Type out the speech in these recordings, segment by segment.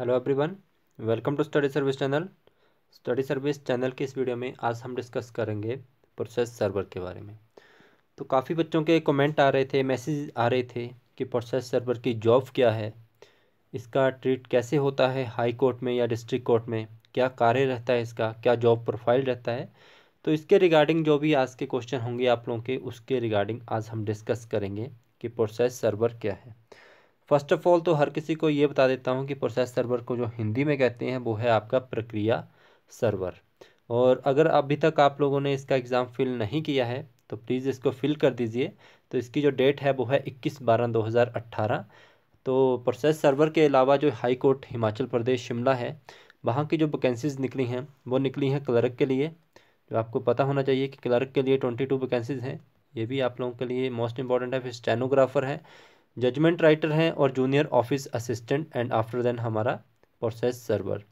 hello everyone welcome to study service channel study service channel के इस video में आज हम डिस्कस करेंगे प्रोसेस सर्वर के बारे में तो काफ़ी बच्चों के कमेंट आ रहे थे मैसेज आ रहे थे कि प्रोसेस सर्वर की जॉब क्या है इसका ट्रीट कैसे होता है हाई कोर्ट में या डिस्ट्रिक्ट कोर्ट में क्या कार्य रहता है इसका क्या जॉब प्रोफाइल रहता है तो इसके रिगार्डिंग जो भी आज के क्वेश्चन होंगे आप लोगों के उसके रिगार्डिंग आज हम डिस्कस करेंगे कि प्रोसेस सर्वर क्या है फर्स्ट ऑफ ऑल तो हर किसी को ये बता देता हूँ कि प्रोसेस सर्वर को जो हिंदी में कहते हैं वो है आपका प्रक्रिया सर्वर और अगर अभी तक आप लोगों ने इसका एग्ज़ाम फिल नहीं किया है तो प्लीज़ इसको फिल कर दीजिए तो इसकी जो डेट है वो है इक्कीस बारह दो हज़ार अट्ठारह तो प्रोसेस सर्वर के अलावा जो हाई कोर्ट हिमाचल प्रदेश शिमला है वहाँ की जो वैकेंसीज़ निकली हैं वो निकली हैं क्लर्क के लिए जो आपको पता होना चाहिए कि क्लर्क के लिए ट्वेंटी टू वैकेंसीज़ हैं ये भी आप लोगों के लिए मोस्ट इंपॉर्टेंट है फिर स्टेनोग्राफ़र है जजमेंट राइटर हैं और junior office assistant and after then हमारा प्रोसेस सर्वर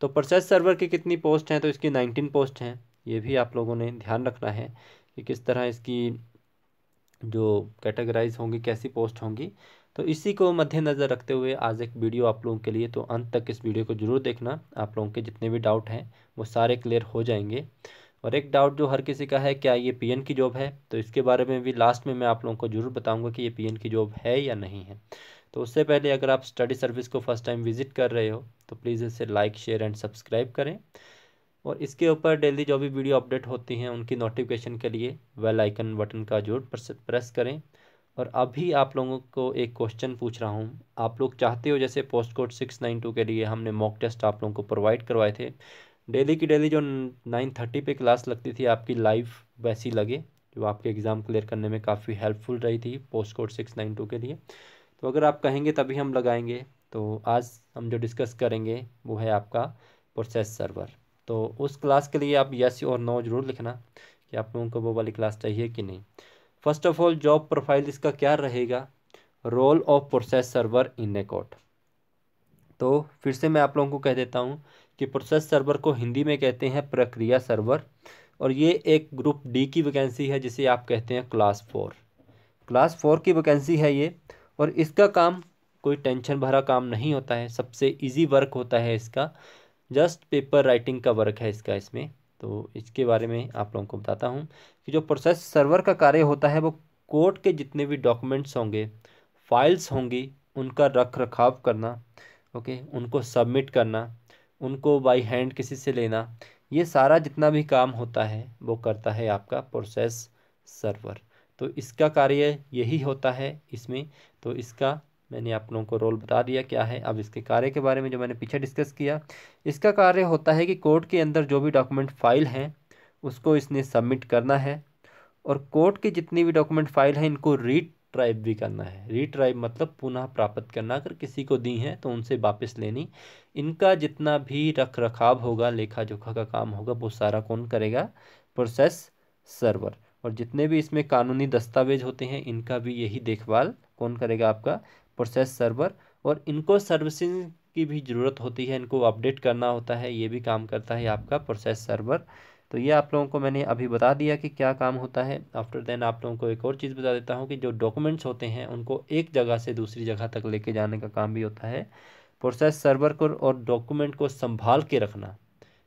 तो प्रोसेस सर्वर की कितनी पोस्ट हैं तो इसकी नाइनटीन पोस्ट हैं ये भी आप लोगों ने ध्यान रखना है कि किस तरह इसकी जो कैटेगराइज होंगी कैसी पोस्ट होंगी तो इसी को मद्देनज़र रखते हुए आज एक वीडियो आप लोगों के लिए तो अंत तक इस वीडियो को ज़रूर देखना आप लोगों के जितने भी डाउट हैं वो सारे क्लियर हो जाएंगे और एक डाउट जो हर किसी का है क्या ये पीएन की जॉब है तो इसके बारे में भी लास्ट में मैं आप लोगों को ज़रूर बताऊंगा कि ये पीएन की जॉब है या नहीं है तो उससे पहले अगर आप स्टडी सर्विस को फर्स्ट टाइम विजिट कर रहे हो तो प्लीज़ इसे लाइक शेयर एंड सब्सक्राइब करें और इसके ऊपर डेली जो भी वीडियो अपडेट होती हैं उनकी नोटिफिकेशन के लिए वेल आइकन बटन का जरूर प्रेस करें और अभी आप लोगों को एक क्वेश्चन पूछ रहा हूँ आप लोग चाहते हो जैसे post code six nine two के लिए हमने मॉक टेस्ट आप लोगों को प्रोवाइड करवाए थे डेली की डेली जो नाइन थर्टी पर क्लास लगती थी आपकी लाइफ वैसी लगे जो आपके एग्ज़ाम क्लियर करने में काफ़ी हेल्पफुल रही थी post code six nine two के लिए तो अगर आप कहेंगे तभी हम लगाएंगे तो आज हम जो डिस्कस करेंगे वो है आपका प्रोसेस सर्वर तो उस क्लास के लिए आप यस और नो जरूर लिखना कि आप लोगों को वो वाली क्लास चाहिए कि नहीं first of all job profile इसका क्या रहेगा role of process server in a court तो फिर से मैं आप लोगों को कह देता हूँ कि प्रोसेस सर्वर को हिंदी में कहते हैं प्रक्रिया सर्वर और ये एक ग्रुप डी की वैकेंसी है जिसे आप कहते हैं क्लास फोर क्लास फोर की वैकेंसी है ये और इसका काम कोई टेंशन भरा काम नहीं होता है सबसे इजी वर्क होता है इसका जस्ट पेपर राइटिंग का वर्क है इसका इसमें तो इसके बारे में आप लोगों को बताता हूँ कि जो प्रोसेस सर्वर का कार्य होता है वो कोर्ट के जितने भी डॉक्यूमेंट्स होंगे फाइल्स होंगी उनका रख रखाव करना ओके उनको सबमिट करना उनको बाई हैंड किसी से लेना ये सारा जितना भी काम होता है वो करता है आपका प्रोसेस सर्वर तो इसका कार्य यही होता है इसमें तो इसका मैंने आप लोगों को रोल बता दिया क्या है अब इसके कार्य के बारे में जो मैंने पीछे डिस्कस किया इसका कार्य होता है कि कोर्ट के अंदर जो भी डॉक्यूमेंट फाइल हैं उसको इसने सबमिट करना है और कोर्ट के जितनी भी डॉक्यूमेंट फाइल हैं इनको रीड ट्राइब भी करना है रीट्राइब मतलब पुनः प्राप्त करना अगर किसी को दी हैं तो उनसे वापस लेनी इनका जितना भी रख रखाव होगा लेखा जोखा का काम होगा वो सारा कौन करेगा प्रोसेस सर्वर और जितने भी इसमें कानूनी दस्तावेज होते हैं इनका भी यही देखभाल कौन करेगा आपका प्रोसेस सर्वर और इनको सर्विसिंग की भी ज़रूरत होती है इनको अपडेट करना होता है ये भी काम करता है आपका प्रोसेस सर्वर तो ये आप लोगों को मैंने अभी बता दिया कि क्या काम होता है आफ्टर देन आप लोगों को एक और चीज़ बता देता हूँ कि जो डॉक्यूमेंट्स होते हैं उनको एक जगह से दूसरी जगह तक लेके जाने का काम भी होता है प्रोसेस सर्वर को और डॉक्यूमेंट को संभाल के रखना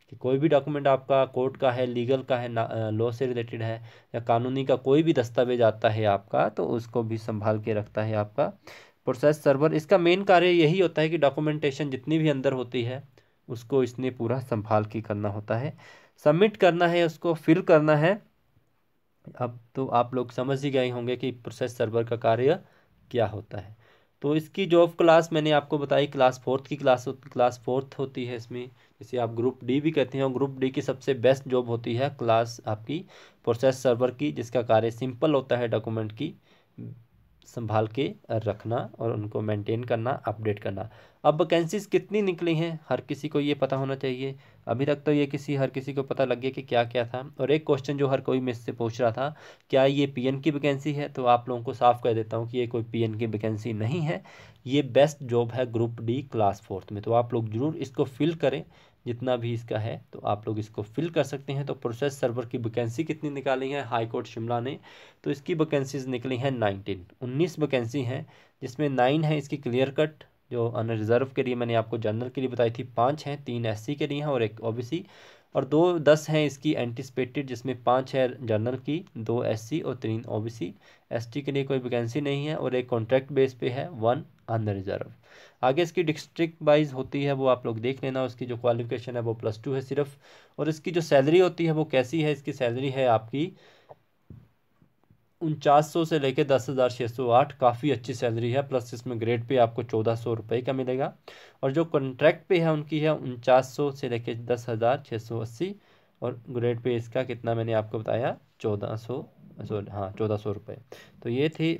कि कोई भी डॉक्यूमेंट आपका कोर्ट का है लीगल का है लॉ से रिलेटेड है या कानूनी का कोई भी दस्तावेज आता है आपका तो उसको भी संभाल के रखता है आपका प्रोसेस सर्वर इसका मेन कार्य यही होता है कि डॉक्यूमेंटेशन जितनी भी अंदर होती है उसको इसने पूरा संभाल के करना होता है सबमिट करना है उसको फिल करना है अब तो आप लोग समझ ही गए होंगे कि प्रोसेस सर्वर का कार्य क्या होता है तो इसकी जॉब क्लास मैंने आपको बताई क्लास फोर्थ की क्लास क्लास फोर्थ होती है इसमें जैसे आप ग्रुप डी भी कहते हैं और ग्रुप डी की सबसे बेस्ट जॉब होती है क्लास आपकी प्रोसेस सर्वर की जिसका कार्य सिंपल होता है डॉक्यूमेंट की संभाल के रखना और उनको मेंटेन करना अपडेट करना अब वैकेंसीज कितनी निकली हैं हर किसी को ये पता होना चाहिए अभी तक तो ये किसी हर किसी को पता लग गया कि क्या क्या था और एक क्वेश्चन जो हर कोई मिस से पूछ रहा था क्या ये पीएन की वैकेंसी है तो आप लोगों को साफ कह देता हूँ कि ये कोई पीएन की वैकेंसी नहीं है ये बेस्ट जॉब है ग्रुप डी क्लास फोर्थ में तो आप लोग ज़रूर इसको फिल करें जितना भी इसका है तो आप लोग इसको फिल कर सकते हैं तो प्रोसेस सर्वर की वैकेंसी कितनी निकाली है हाई कोर्ट शिमला ने तो इसकी वैकेंसीज निकली हैं नाइनटीन उन्नीस वैकेंसी हैं जिसमें नाइन है इसकी क्लियर कट जो अन रिजर्व के लिए मैंने आपको जनरल के लिए बताई थी पाँच हैं तीन एस के लिए हैं और एक ओ और दो दस हैं इसकी एंटिसपेटेड जिसमें पाँच है जनरल की दो एस और तीन ओ बी के लिए कोई वैकेंसी नहीं है और एक कॉन्ट्रैक्ट बेस पे है वन अन रिजर्व आगे इसकी डिस्ट्रिक्ट वाइज होती है वो आप लोग देख लेना उसकी जो क्वालिफिकेशन है वो प्लस टू है सिर्फ और इसकी जो सैलरी होती है वो कैसी है इसकी सैलरी है आपकी उनचास सौ से लेकर दस हज़ार छः सौ आठ काफ़ी अच्छी सैलरी है प्लस इसमें ग्रेड पे आपको चौदह सौ रुपये का मिलेगा और जो कॉन्ट्रैक्ट पे है उनकी है उनचास सौ से लेकर दस हज़ार छः सौ अस्सी और ग्रेड पे इसका कितना मैंने आपको बताया चौदह सौ सॉरी हाँ चौदह सौ रुपये तो ये थी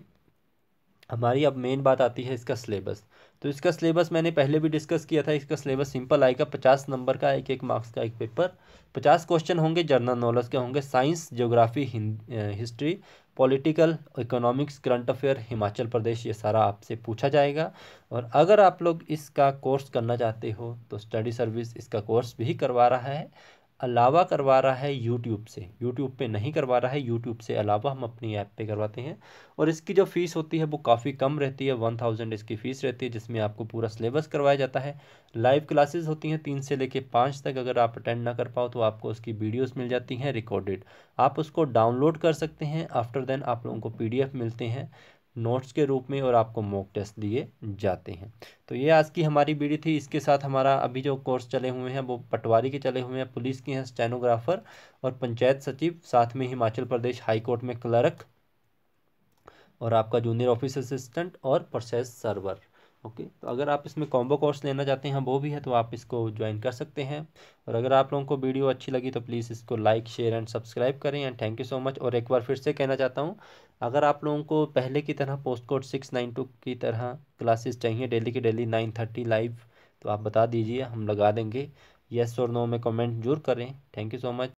हमारी अब मेन बात आती है इसका सिलेबस तो इसका सिलेबस मैंने पहले भी डिस्कस किया था इसका सिलेबस सिंपल आएगा पचास नंबर का एक एक मार्क्स का एक पेपर पचास क्वेश्चन होंगे जर्नल नॉलेज के होंगे science geography history political economics current affair Himachal Pradesh ये सारा आपसे पूछा जाएगा और अगर आप लोग इसका कोर्स करना चाहते हो तो स्टडी सर्विस इसका कोर्स भी करवा रहा है अलावा करवा रहा है यूट्यूब से यूट्यूब पे नहीं करवा रहा है यूट्यूब से अलावा हम अपनी ऐप पे करवाते हैं और इसकी जो फ़ीस होती है वो काफ़ी कम रहती है वन थाउजेंड इसकी फ़ीस रहती है जिसमें आपको पूरा सिलेबस करवाया जाता है लाइव क्लासेस होती हैं तीन से लेके पाँच तक अगर आप अटेंड ना कर पाओ तो आपको उसकी वीडियोज़ मिल जाती हैं रिकॉर्डेड आप उसको डाउनलोड कर सकते हैं आफ्टर देन आप लोगों को पी मिलते हैं नोट्स के रूप में और आपको मॉक टेस्ट दिए जाते हैं तो ये आज की हमारी वीडियो थी इसके साथ हमारा अभी जो कोर्स चले हुए हैं वो पटवारी के चले हुए हैं पुलिस के हैं स्टेनोग्राफर और पंचायत सचिव साथ में हिमाचल प्रदेश हाईकोर्ट में क्लर्क और आपका जूनियर ऑफिस असिस्टेंट और प्रोसेस सर्वर ओके तो अगर आप इसमें कॉम्बो कोर्स लेना चाहते हैं वो भी है तो आप इसको ज्वाइन कर सकते हैं और अगर आप लोगों को वीडियो अच्छी लगी तो प्लीज़ इसको लाइक शेयर एंड सब्सक्राइब करें and thank you so much और एक बार फिर से कहना चाहता हूँ अगर आप लोगों को पहले की तरह post code six nine two की तरह क्लासेस चाहिए डेली की डेली नाइन थर्टी लाइव तो आप बता दीजिए हम लगा देंगे येस और नो में कमेंट जरूर करें थैंक यू सो मच